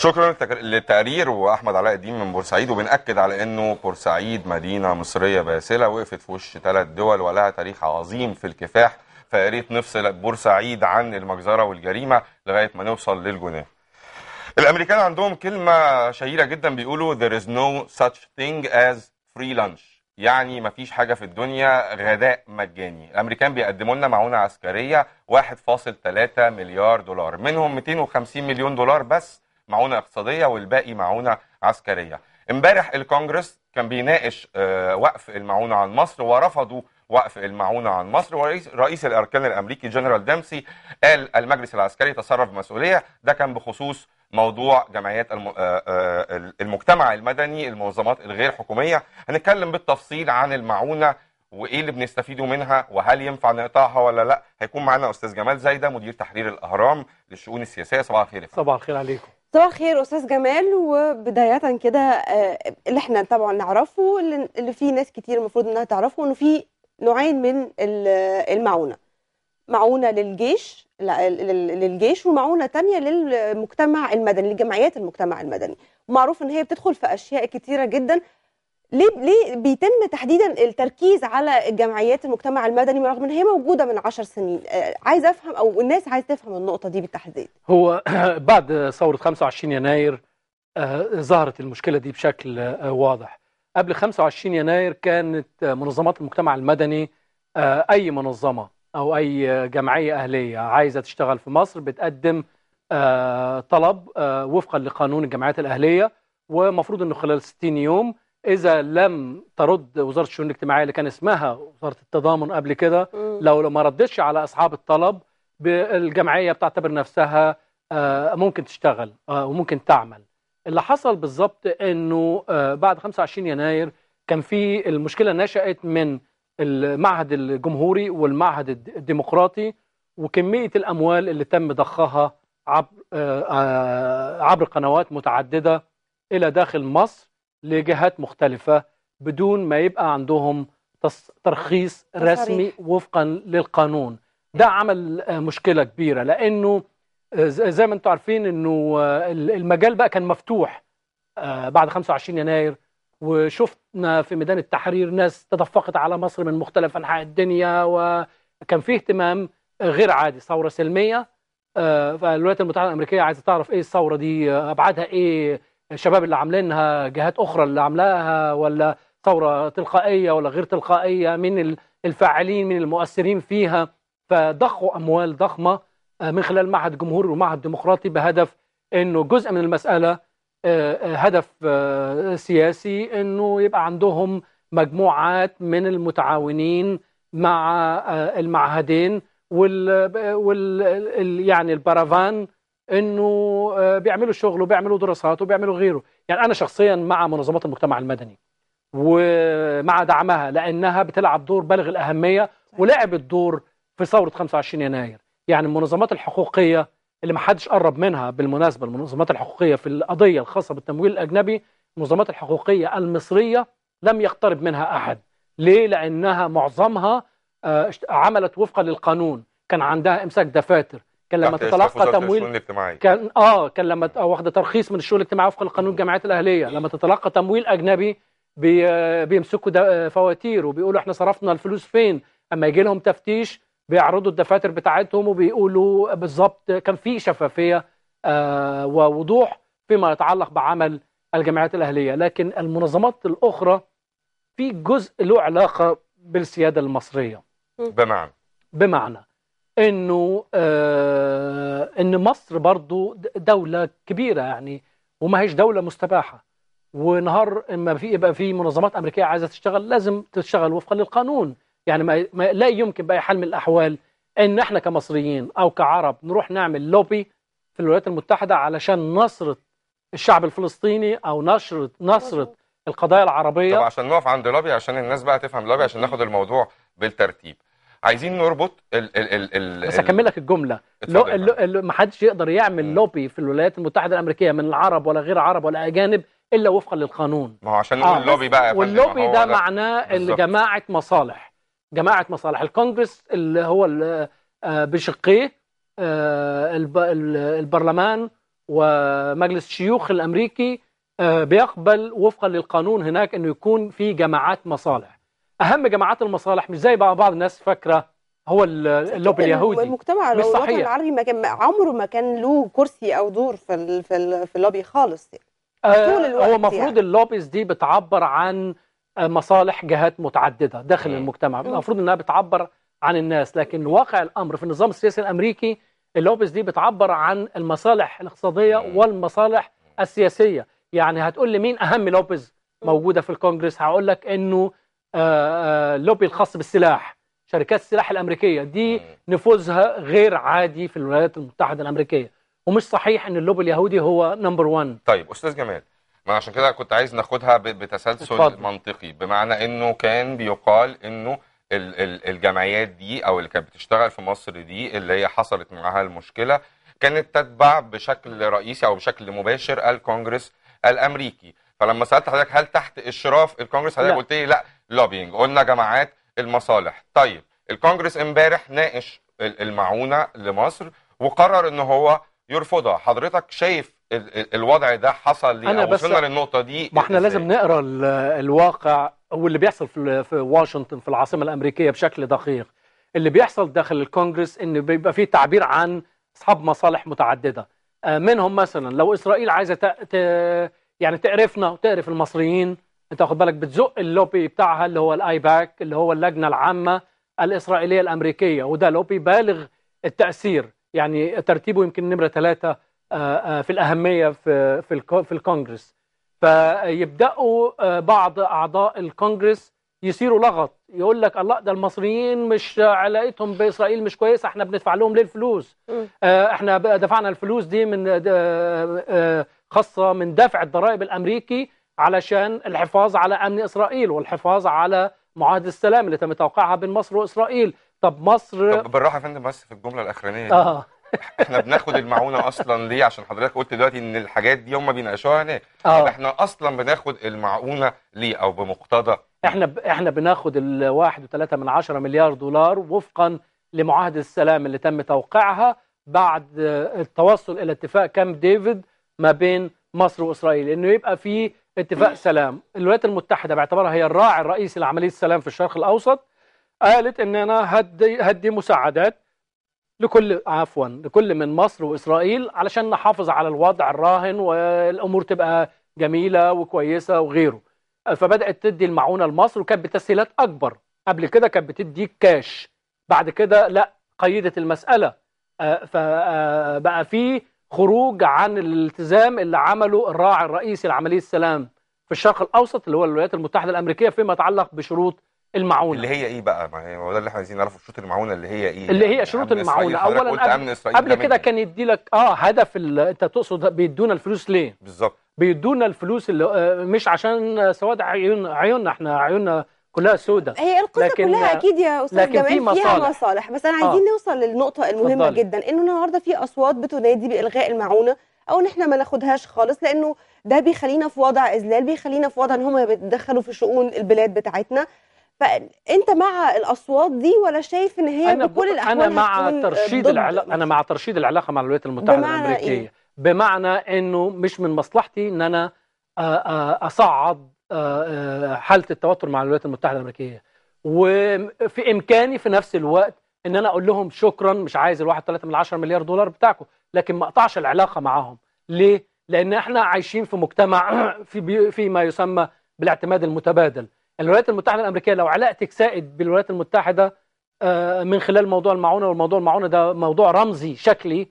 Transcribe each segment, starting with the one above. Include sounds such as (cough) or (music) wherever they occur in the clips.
شكرا للتقرير واحمد علاء الدين من بورسعيد وبناكد على انه بورسعيد مدينه مصريه باسله وقفت في وش ثلاث دول ولها تاريخ عظيم في الكفاح فيا ريت نفصل بورسعيد عن المجزره والجريمه لغايه ما نوصل للجناه. الامريكان عندهم كلمه شهيره جدا بيقولوا there is no such thing as free lunch يعني مفيش حاجه في الدنيا غداء مجاني الامريكان بيقدموا لنا معونه عسكريه 1.3 مليار دولار منهم 250 مليون دولار بس معونه اقتصاديه والباقي معونه عسكريه امبارح الكونجرس كان بيناقش آه، وقف المعونه عن مصر ورفضوا وقف المعونه عن مصر ورئيس رئيس الاركان الامريكي جنرال ديمسي قال المجلس العسكري تصرف بمسؤوليه ده كان بخصوص موضوع جمعيات آه، آه، المجتمع المدني المنظمات الغير حكوميه هنتكلم بالتفصيل عن المعونه وايه اللي بنستفيده منها وهل ينفع نقطعها ولا لا هيكون معانا استاذ جمال زايده مدير تحرير الاهرام للشؤون السياسيه صباح الخير صباح الخير عليكم صباح الخير استاذ جمال وبدايه كده آه، اللي احنا طبعا نعرفه اللي فيه ناس كتير المفروض انها تعرفه انه في نوعين من المعونه معونه للجيش للجيش ومعونه تانية للمجتمع المدني لجمعيات المجتمع المدني معروف ان هي بتدخل في اشياء كتيره جدا ليه ليه بيتم تحديدا التركيز على الجمعيات المجتمع المدني رغم ان هي موجوده من عشر سنين آه، عايز افهم او الناس عايز تفهم النقطه دي بالتحديد هو (clears throat) بعد ثوره 25 يناير آه، ظهرت المشكله دي بشكل آه، واضح قبل 25 يناير كانت منظمات المجتمع المدني اي منظمه او اي جمعيه اهليه عايزه تشتغل في مصر بتقدم طلب وفقا لقانون الجمعيات الاهليه ومفروض انه خلال 60 يوم اذا لم ترد وزاره الشؤون الاجتماعيه اللي كان اسمها وزاره التضامن قبل كده لو ما ردتش على اصحاب الطلب الجمعيه بتعتبر نفسها آه، ممكن تشتغل آه، وممكن تعمل اللي حصل بالظبط انه آه، بعد 25 يناير كان في المشكله نشات من المعهد الجمهوري والمعهد الديمقراطي وكميه الاموال اللي تم ضخها عبر عبر قنوات متعدده الى داخل مصر لجهات مختلفة بدون ما يبقى عندهم ترخيص رسمي وفقا للقانون ده عمل آه، مشكلة كبيرة لأنه آه، زي ما انتم عارفين انه آه، المجال بقى كان مفتوح بعد 25 يناير وشفنا في ميدان التحرير ناس تدفقت على مصر من مختلف انحاء الدنيا وكان في اهتمام غير عادي ثوره سلميه فالولايات المتحده الامريكيه عايزه تعرف ايه الثوره دي ابعادها ايه الشباب اللي عاملينها جهات اخرى اللي عاملاها ولا ثوره تلقائيه ولا غير تلقائيه من الفاعلين من المؤثرين فيها فضخوا اموال ضخمه آه، من خلال معهد جمهوري ومعهد ديمقراطي بهدف انه جزء من المساله آه، آه، هدف سياسي انه يبقى عندهم مجموعات من المتعاونين مع المعهدين وال, يعني البارافان انه آه، بيعملوا شغل وبيعملوا دراسات وبيعملوا غيره يعني انا شخصيا مع منظمات المجتمع المدني ومع دعمها لانها بتلعب دور بالغ الاهميه ولعبت دور في ثوره 25 يناير يعني المنظمات الحقوقيه اللي ما حدش قرب منها بالمناسبه المنظمات الحقوقيه في القضيه الخاصه بالتمويل الاجنبي المنظمات الحقوقيه المصريه لم يقترب منها احد ليه لانها معظمها آه، عملت وفقا للقانون كان عندها امساك دفاتر كان لما تتلقى تمويل كان اه كان لما واخده ترخيص من الشؤون الاجتماعيه وفق القانون الجمعيات الاهليه لما تتلقى تمويل اجنبي بي... بيمسكوا فواتير وبيقولوا احنا صرفنا الفلوس فين اما يجي لهم تفتيش بيعرضوا الدفاتر بتاعتهم وبيقولوا بالظبط كان في شفافيه آه، ووضوح فيما يتعلق بعمل الجمعيات الاهليه لكن المنظمات الاخرى في جزء له علاقه بالسياده المصريه بمعنى بمعنى انه آه ان مصر برضو دوله كبيره يعني وما هيش دوله مستباحه ونهار ما في يبقى في منظمات امريكيه عايزه تشتغل لازم تشتغل وفقا للقانون يعني ما لا يمكن باي حال من الاحوال ان احنا كمصريين او كعرب نروح نعمل لوبي في الولايات المتحده علشان نصره الشعب الفلسطيني او نشره نصره القضايا العربيه طب عشان نقف عند لوبي عشان الناس بقى تفهم لوبي عشان ناخد الموضوع بالترتيب عايزين نربط ال ال ال ال بس اكمل لك الجمله ما حدش يقدر يعمل لوبي في الولايات المتحده الامريكيه من العرب ولا غير عرب ولا اجانب الا وفقا للقانون ما هو عشان آه، نقول آه اللوبي بقى واللوبي ده, ده معناه ان جماعه مصالح جماعه مصالح الكونجرس اللي هو آه، بشقيه آه، البرلمان ومجلس الشيوخ الامريكي بيقبل وفقا للقانون هناك انه يكون في جماعات مصالح اهم جماعات المصالح مش زي بعض الناس فاكره هو اللوبي اليهودي المجتمع مش صحيح العربي ما كان عمره ما كان له كرسي او دور في في, في اللوبي خالص يعني. آه طول الوقت هو المفروض يعني. اللوبيز دي بتعبر عن آه، مصالح جهات متعدده داخل المجتمع المفروض انها بتعبر عن الناس لكن واقع الامر في النظام السياسي الامريكي اللوبيز دي بتعبر عن المصالح الاقتصاديه والمصالح السياسيه يعني هتقول لي مين اهم لوبيز موجوده في الكونجرس هقول لك انه اللوبي آه، آه، الخاص بالسلاح شركات السلاح الامريكيه دي نفوذها غير عادي في الولايات المتحده الامريكيه ومش صحيح ان اللوبي اليهودي هو نمبر 1 طيب استاذ جمال ما عشان كده كنت عايز ناخدها بتسلسل اتفضل. منطقي بمعنى انه كان بيقال انه الجمعيات دي او اللي كانت بتشتغل في مصر دي اللي هي حصلت معاها المشكله كانت تتبع بشكل رئيسي او بشكل مباشر الكونجرس الامريكي فلما سالت حضرتك هل تحت اشراف الكونجرس حضرتك قلت لي لا لوبينج قلنا جماعات المصالح طيب الكونجرس امبارح ناقش المعونه لمصر وقرر ان هو يرفضها حضرتك شايف الوضع ده حصل ليه أنا بس وصلنا للنقطه دي ما احنا لازم نقرا الواقع واللي بيحصل في, في واشنطن في العاصمه الامريكيه بشكل دقيق اللي بيحصل داخل الكونجرس ان بيبقى فيه تعبير عن اصحاب مصالح متعدده آه، منهم مثلا لو اسرائيل عايزه يعني تقرفنا وتقرف المصريين انت واخد بالك بتزق اللوبي بتاعها اللي هو الاي باك اللي هو اللجنه العامه الاسرائيليه الامريكيه وده لوبي بالغ التاثير يعني ترتيبه يمكن نمره ثلاثه آه، آه، في الاهميه في في الكونجرس فيبداوا آه، بعض اعضاء الكونجرس يصيروا لغط يقول لك الله ده المصريين مش علاقتهم باسرائيل مش كويسه احنا بندفع لهم ليه الفلوس احنا دفعنا الفلوس دي من خاصة من دفع الضرائب الأمريكي علشان الحفاظ على أمن إسرائيل والحفاظ على معاهدة السلام اللي تم توقيعها بين مصر وإسرائيل طب مصر طب بالراحة يا فندم بس في الجملة الأخرانية آه. (laughs) احنا بناخد المعونه اصلا ليه عشان حضرتك قلت دلوقتي ان الحاجات دي هم بيناقشوها هناك آه. احنا اصلا بناخد المعونه ليه او بمقتضى احنا ب... احنا بناخد ال من عشرة مليار دولار وفقا لمعاهده السلام اللي تم توقيعها بعد التوصل الى اتفاق كامب ديفيد ما بين مصر وإسرائيل إنه يبقى في اتفاق سلام الولايات المتحدة باعتبارها هي الراعي الرئيسي لعملية السلام في الشرق الأوسط قالت إن أنا هدي, هدي مساعدات لكل عفوا لكل من مصر وإسرائيل علشان نحافظ على الوضع الراهن والأمور تبقى جميلة وكويسة وغيره فبدأت تدي المعونة لمصر وكانت بتسهيلات أكبر قبل كده كانت بتديك كاش بعد كده لا قيدت المسألة آه، فبقى آه، في خروج عن الالتزام اللي عمله الراعي الرئيسي لعمليه السلام في الشرق الاوسط اللي هو الولايات المتحده الامريكيه فيما يتعلق بشروط المعونه اللي هي ايه بقى هو ده اللي احنا عايزين نعرفه شروط المعونه اللي هي ايه اللي هي يعني شروط المعونه اولا قبل, قبل كده كان يدي لك اه هدف انت تقصد بيدونا الفلوس ليه بالظبط بيدونا الفلوس اللي آه، مش عشان سواد عيون عيوننا احنا عيوننا كلها سودة هي القصه كلها اكيد يا استاذ لكن جمال في مصالح. فيها مصالح بس انا عايزين آه. نوصل للنقطه المهمه فضل. جدا انه النهارده في اصوات بتنادي بالغاء المعونه او ان احنا ما ناخدهاش خالص لانه ده بيخلينا في وضع اذلال بيخلينا في وضع ان هم بيتدخلوا في شؤون البلاد بتاعتنا فانت مع الاصوات دي ولا شايف ان هي أنا بكل الاحوال انا مع ترشيد العلاقه انا مع ترشيد العلاقه مع الولايات المتحده بمعنى الامريكيه إيه؟ بمعنى انه مش من مصلحتي ان انا آه، آه، اصعد آه، آه، حاله التوتر مع الولايات المتحده الامريكيه وفي امكاني في نفس الوقت ان انا اقول لهم شكرا مش عايز الواحد 3 من 10 مليار دولار بتاعكم لكن ما اقطعش العلاقه معاهم ليه لان احنا عايشين في مجتمع (clears throat) في في ما يسمى بالاعتماد المتبادل الولايات المتحده الامريكيه لو علاقتك سائد بالولايات المتحده آه، من خلال موضوع المعونه والموضوع المعونه ده موضوع رمزي شكلي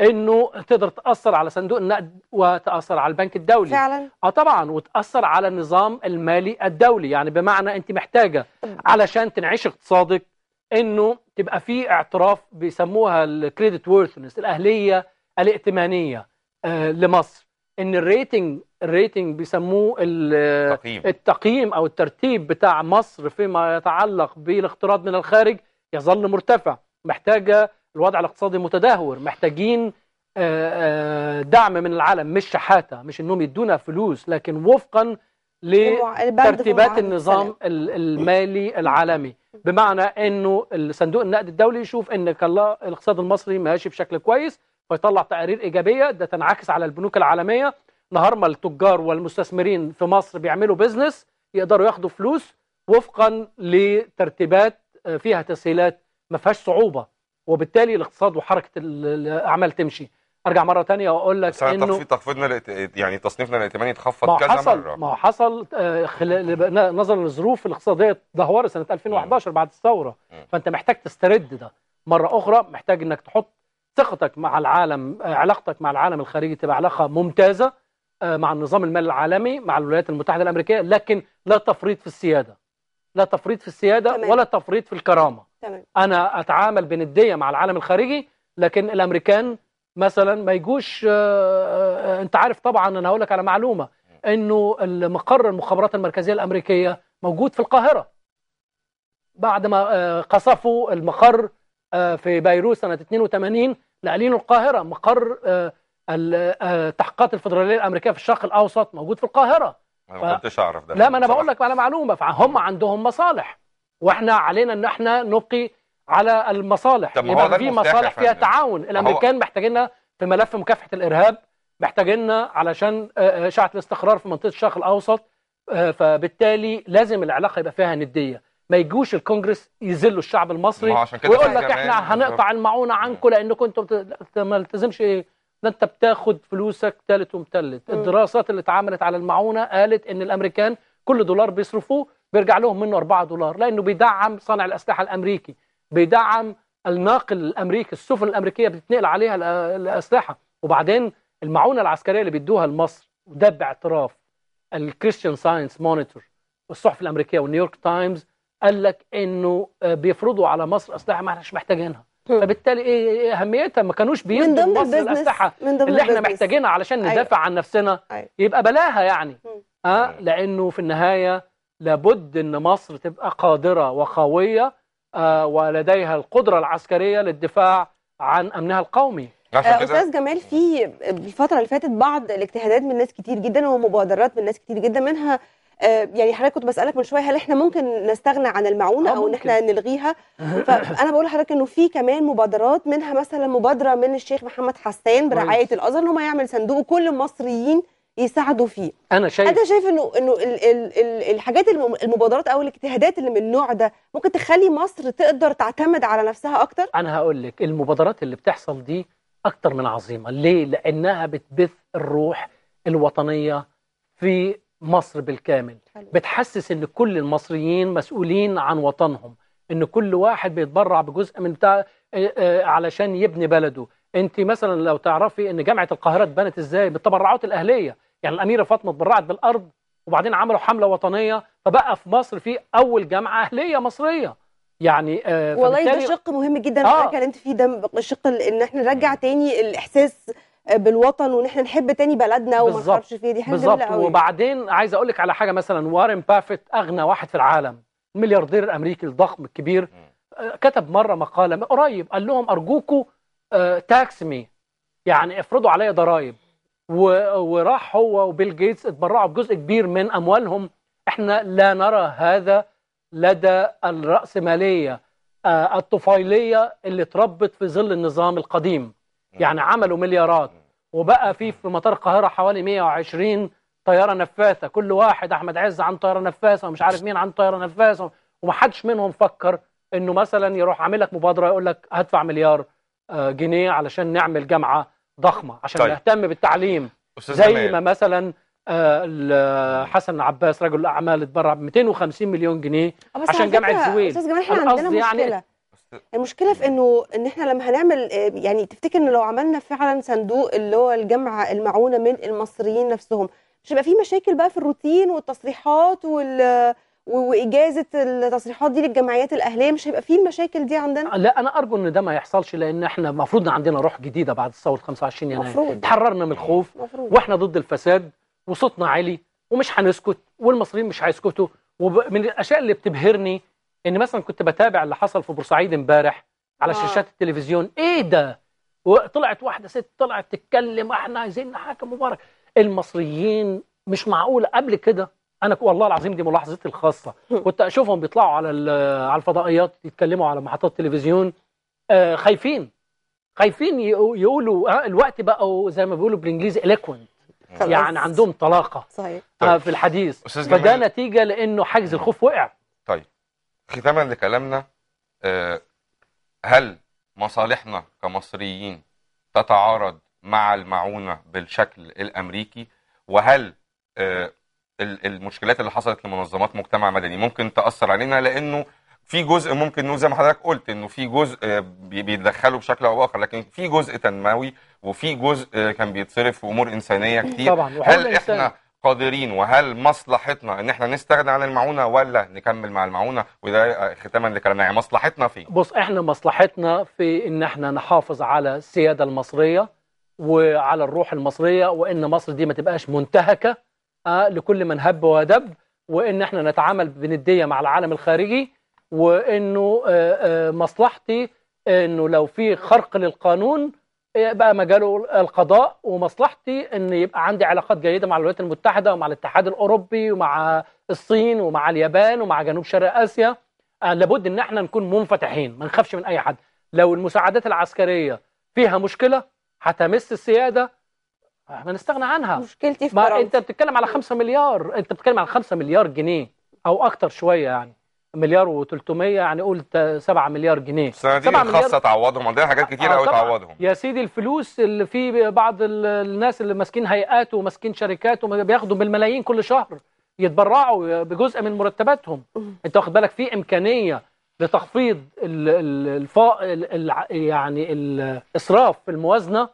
انه تقدر تاثر على صندوق النقد وتاثر على البنك الدولي فعلا اه طبعا وتاثر على النظام المالي الدولي يعني بمعنى انت محتاجه علشان تنعيش اقتصادك انه تبقى في اعتراف بيسموها الكريدت وورثنس الاهليه الائتمانيه آه، لمصر ان الريتنج الريتنج بيسموه التقييم. التقييم او الترتيب بتاع مصر فيما يتعلق بالاقتراض من الخارج يظل مرتفع محتاجة الوضع الاقتصادي متدهور محتاجين آه، آه، دعم من العالم مش شحاتة مش انهم يدونا فلوس لكن وفقا لترتيبات النظام المالي العالمي بمعنى انه صندوق النقد الدولي يشوف ان الاقتصاد المصري ماشي بشكل كويس ويطلع تقارير ايجابيه ده تنعكس على البنوك العالميه نهار ما التجار والمستثمرين في مصر بيعملوا بيزنس يقدروا ياخدوا فلوس وفقا لترتيبات آه، فيها تسهيلات ما فيهاش صعوبه وبالتالي الاقتصاد وحركه الاعمال تمشي ارجع مره تانية واقول لك بس انه بس تخفيضنا يعني تصنيفنا الائتماني اتخفض كذا حصل مره ما حصل آه، خلال نظرا للظروف الاقتصاديه دهور سنه 2011 بعد الثوره فانت محتاج تسترد ده مره اخرى محتاج انك تحط ثقتك مع العالم آه، علاقتك مع العالم الخارجي تبقى علاقه ممتازه مع النظام المالي العالمي مع الولايات المتحده الامريكيه لكن لا تفريط في السياده لا تفريط في السيادة تمام. ولا تفريط في الكرامة تمام. أنا أتعامل بندية مع العالم الخارجي لكن الأمريكان مثلا ما يجوش آه، آه، أنت عارف طبعا أنا هقول لك على معلومة أنه مقر المخابرات المركزية الأمريكية موجود في القاهرة بعد ما آه، قصفوا المقر في بيروت سنة 82 نقلين القاهرة مقر التحقيقات الفدرالية الأمريكية في الشرق الأوسط موجود في القاهرة انا ما كنتش اعرف ده لا ما انا بقول لك على معلومه فهم عندهم مصالح واحنا علينا ان احنا نبقي على المصالح يبقى في مصالح فيها تعاون الامريكان محتاجيننا في ملف مكافحه الارهاب محتاجيننا علشان آه، آه، اشاعه الاستقرار في منطقه الشرق الاوسط آه، فبالتالي لازم العلاقه يبقى فيها نديه ما يجوش الكونجرس يذلوا الشعب المصري ويقول لك احنا هنقطع المعونه عنكم لانكم انتم ما تلتزمش ايه ده انت بتاخد فلوسك تالت ومتلت الدراسات اللي اتعملت على المعونه قالت ان الامريكان كل دولار بيصرفوه بيرجع لهم منه 4 دولار لانه بيدعم صانع الاسلحه الامريكي بيدعم الناقل الامريكي السفن الامريكيه بتتنقل عليها الاسلحه وبعدين المعونه العسكريه اللي بيدوها لمصر وده باعتراف الكريستيان ساينس مونيتور والصحف الامريكيه والنيويورك تايمز قال لك انه آه، بيفرضوا على مصر اسلحه ما احناش محتاجينها فبالتالي إيه،, إيه،, ايه اهميتها ما كانوش بيدوا مصر الاسلحه من ضمن اللي احنا محتاجينها علشان أيوة. ندافع أيوة. عن نفسنا أيوة. يبقى بلاها يعني اه أيوة. لانه في النهايه لابد ان مصر تبقى قادره وقويه آه ولديها القدره العسكريه للدفاع عن امنها القومي آه، استاذ جمال في الفتره اللي فاتت بعض الاجتهادات من ناس كتير جدا ومبادرات من ناس كتير جدا منها آه، يعني حضرتك كنت بسالك من شويه هل احنا ممكن نستغنى عن المعونه آه، او ان احنا نلغيها (laughs) فانا بقول لحضرتك انه في كمان مبادرات منها مثلا مبادره من الشيخ محمد حسان برعايه الازهر ان هو يعمل صندوق كل المصريين يساعدوا فيه انا شايف انت شايف انه انه ال ال ال الحاجات المبادرات او الاجتهادات اللي من النوع ده ممكن تخلي مصر تقدر تعتمد على نفسها اكتر انا هقول لك المبادرات اللي بتحصل دي اكتر من عظيمه ليه لانها بتبث الروح الوطنيه في مصر بالكامل حلو. بتحسس ان كل المصريين مسؤولين عن وطنهم ان كل واحد بيتبرع بجزء من بتاع آه، آه، علشان يبني بلده انت مثلا لو تعرفي ان جامعه القاهره اتبنت ازاي بالتبرعات الاهليه يعني الاميره فاطمه اتبرعت بالارض وبعدين عملوا حمله وطنيه فبقى في مصر في اول جامعه اهليه مصريه يعني آه والله ده شق مهم جدا آه. اتكلمت فيه ده شق ان احنا نرجع تاني الاحساس بالوطن ونحن نحب تاني بلدنا وما نخربش فيه دي حاجه جميله قوي وبعدين عايز اقول لك على حاجه مثلا وارن بافيت اغنى واحد في العالم ملياردير الامريكي الضخم الكبير آه، كتب مره مقاله من قريب قال لهم ارجوكوا تاكس آه، مي يعني افرضوا عليا ضرائب وراح هو وبيل جيتس اتبرعوا بجزء كبير من اموالهم احنا لا نرى هذا لدى الرأسمالية آه، الطفيلية اللي اتربت في ظل النظام القديم يعني عملوا مليارات وبقى في في مطار القاهرة حوالي 120 طيارة نفاثة كل واحد أحمد عز عنده طيارة نفاثة ومش عارف مين عنده طيارة نفاثة ومحدش منهم فكر انه مثلا يروح عامل لك مبادره يقول لك هدفع مليار آه، جنيه علشان نعمل جامعه ضخمه عشان طيب. نهتم بالتعليم زي ما مثلا آه، آه، حسن عباس رجل الاعمال اتبرع ب 250 مليون جنيه عشان جامعه زويل استاذ جمال احنا عندنا يعني مشكله المشكله في انه ان احنا لما هنعمل آه، يعني تفتكر ان لو عملنا فعلا صندوق اللي هو الجمع المعونه من المصريين نفسهم مش هيبقى في مشاكل بقى في الروتين والتصريحات وال واجازه التصريحات دي للجمعيات الاهليه مش هيبقى في المشاكل دي عندنا لا انا ارجو ان ده ما يحصلش لان احنا المفروض عندنا روح جديده بعد الثوره 25 يناير مفروض اتحررنا من الخوف مفروض. واحنا ضد الفساد وصوتنا عالي ومش هنسكت والمصريين مش هيسكتوا ومن الاشياء اللي بتبهرني ان مثلا كنت بتابع اللي حصل في بورسعيد امبارح على آه. شاشات التلفزيون ايه ده وطلعت واحده ست طلعت تتكلم احنا عايزين نحاكم مبارك المصريين مش معقوله قبل كده انا والله العظيم دي ملاحظتي الخاصه (laughs) كنت اشوفهم بيطلعوا على على الفضائيات يتكلموا على محطات التلفزيون آه خايفين خايفين يقولوا آه، الوقت بقوا زي ما بيقولوا بالانجليزي اليكوينت يعني عندهم طلاقه صحيح. آه، في الحديث فده نتيجه لانه حاجز الخوف وقع ختاما لكلامنا آه، هل مصالحنا كمصريين تتعارض مع المعونة بالشكل الأمريكي وهل آه، المشكلات اللي حصلت لمنظمات مجتمع مدني ممكن تأثر علينا لأنه في جزء ممكن نقول زي ما حضرتك قلت انه في جزء آه، بيتدخلوا بشكل او باخر لكن في جزء تنموي وفي جزء كان بيتصرف في امور انسانيه كتير طبعا هل احنا قادرين وهل مصلحتنا ان احنا نستغنى عن المعونه ولا نكمل مع المعونه وده آه، ختاما لكلامنا يعني مصلحتنا في بص احنا مصلحتنا في ان احنا نحافظ على السياده المصريه وعلى الروح المصريه وان مصر دي ما تبقاش منتهكه آه، لكل من هب ودب وان احنا نتعامل بنديه مع العالم الخارجي وانه آه، مصلحتي انه لو في خرق للقانون إيه بقى مجاله القضاء ومصلحتي ان يبقى عندي علاقات جيده مع الولايات المتحده ومع الاتحاد الاوروبي ومع الصين ومع اليابان ومع جنوب شرق اسيا آه، لابد ان احنا نكون منفتحين ما نخافش من اي حد لو المساعدات العسكريه فيها مشكله هتمس السياده احنا نستغنى عنها مشكلتي في ما انت بتتكلم على 5 مليار انت بتتكلم على 5 مليار جنيه او اكتر شويه يعني مليار و300 يعني قول 7 مليار جنيه دي الخاصه تعوضهم عندنا إيه حاجات كتير قوي آه، تعوضهم يا سيدي الفلوس اللي في بعض الناس اللي ماسكين هيئات وماسكين شركات بياخدوا بالملايين كل شهر يتبرعوا بجزء من مرتباتهم انت واخد بالك في امكانيه لتخفيض الفا... يعني الاسراف في الموازنه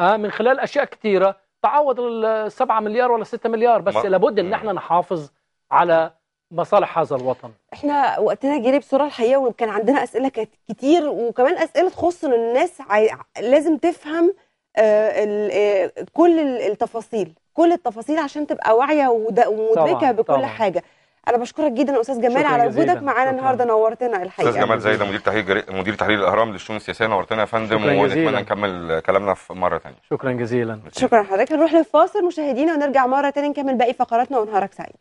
آه من خلال اشياء كتيره تعوض ال 7 مليار ولا 6 مليار بس لابد ان احنا نحافظ على مصالح هذا الوطن احنا وقتنا جري بسرعه الحقيقه وكان عندنا اسئله كتير وكمان اسئله تخص ان الناس عاي... لازم تفهم آه ال... آه كل التفاصيل كل التفاصيل عشان تبقى واعيه ومدركه بكل طبعا. حاجه انا بشكرك جدا استاذ جمال على وجودك معانا النهارده نورتنا الحقيقه استاذ جمال زايده مدير تحرير جري... مدير تحرير الاهرام للشؤون السياسيه نورتنا يا فندم ونتمنى نكمل كلامنا في مره ثانيه شكرا جزيلا شكرا لحضرتك نروح لفاصل مشاهدينا ونرجع مره ثانيه نكمل باقي فقراتنا ونهارك سعيد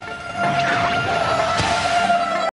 あっ。